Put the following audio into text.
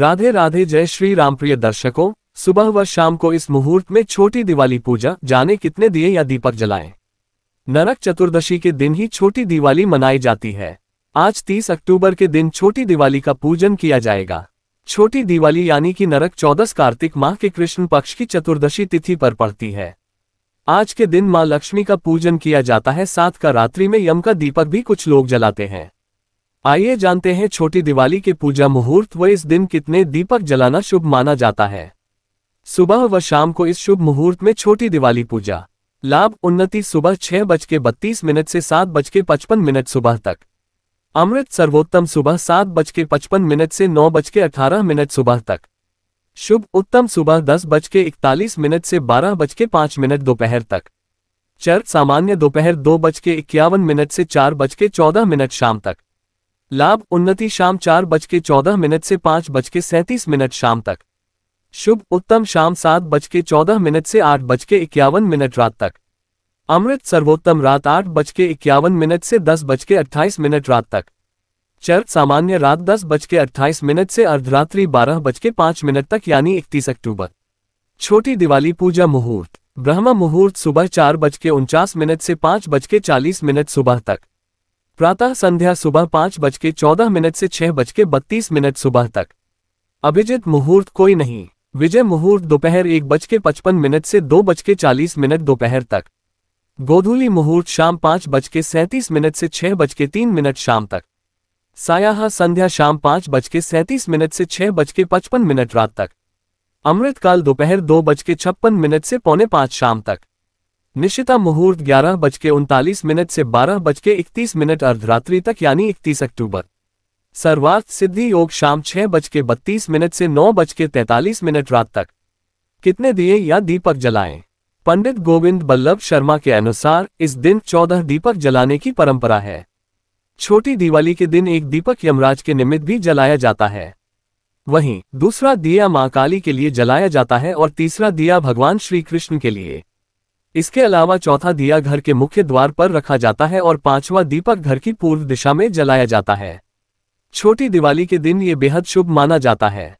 राधे राधे जय श्री राम प्रिय दर्शकों सुबह व शाम को इस मुहूर्त में छोटी दिवाली पूजा जाने कितने दिए या दीपक जलाएं नरक चतुर्दशी के दिन ही छोटी दिवाली मनाई जाती है आज 30 अक्टूबर के दिन छोटी दिवाली का पूजन किया जाएगा छोटी दिवाली यानी कि नरक चौदस कार्तिक माह के कृष्ण पक्ष की चतुर्दशी तिथि पर पड़ती है आज के दिन माँ लक्ष्मी का पूजन किया जाता है साथ का रात्रि में यम का दीपक भी कुछ लोग जलाते हैं आइए जानते हैं छोटी दिवाली के पूजा मुहूर्त व इस दिन कितने दीपक जलाना शुभ माना जाता है सुबह व शाम को इस शुभ मुहूर्त में छोटी दिवाली पूजा लाभ उन्नति सुबह छह बज के बत्तीस मिनट से सात बज के पचपन मिनट सुबह तक अमृत सर्वोत्तम सुबह सात बज के पचपन मिनट से नौ बज के अठारह मिनट सुबह तक शुभ उत्तम सुबह दस बज के इकतालीस मिनट से बारह बज के पाँच मिनट दोपहर तक चर सामान्य दोपहर दो बज के इक्यावन मिनट से चार बज के चौदह मिनट शाम तक लाभ उन्नति शाम चार बज के चौदह मिनट से पाँच बज के सैंतीस मिनट शाम तक शुभ उत्तम शाम सात बज के चौदह मिनट से आठ बज के इक्यावन मिनट रात तक अमृत सर्वोत्तम रात आठ बज के इक्यावन मिनट से दस बज के अट्ठाईस मिनट रात तक चर सामान्य रात दस बज के अट्ठाईस मिनट से अर्धरात्रि बारह बज के पाँच मिनट तक यानी इकतीस अक्टूबर छोटी दिवाली पूजा मुहूर्त ब्रह्म मुहूर्त सुबह चार बज के उनचास मिनट से पाँच बज के चालीस मिनट सुबह तक प्रातः संध्या सुबह पाँच बज के चौदह मिनट से छह बज के बत्तीस मिनट सुबह तक अभिजित मुहूर्त कोई नहीं विजय मुहूर्त दोपहर एक बज के पचपन मिनट से दो बज के चालीस मिनट दोपहर तक गोधूली मुहूर्त शाम पाँच बज के सैंतीस मिनट से छह बज के तीन मिनट शाम तक सायाहा संध्या शाम पाँच बज के सैंतीस मिनट से छह बज के पचपन मिनट रात तक अमृतकाल दोपहर दो बज के छप्पन मिनट से पौने पाँच शाम तक निश्चिता मुहूर्त ग्यारह बज के उनतालीस मिनट से बारह बज के इकतीस मिनट अर्धरात्रि तक यानी इकतीस अक्टूबर सर्वार्थ सिद्धि योग शाम छह बज के मिनट से नौ बज के तैतालीस मिनट रात तक कितने दिए या दीपक जलाएं पंडित गोविंद बल्लभ शर्मा के अनुसार इस दिन चौदह दीपक जलाने की परंपरा है छोटी दिवाली के दिन एक दीपक यमराज के निमित्त भी जलाया जाता है वहीं दूसरा दिया मां काली के लिए जलाया जाता है और तीसरा दिया भगवान श्री कृष्ण के लिए इसके अलावा चौथा दिया घर के मुख्य द्वार पर रखा जाता है और पांचवा दीपक घर की पूर्व दिशा में जलाया जाता है छोटी दिवाली के दिन ये बेहद शुभ माना जाता है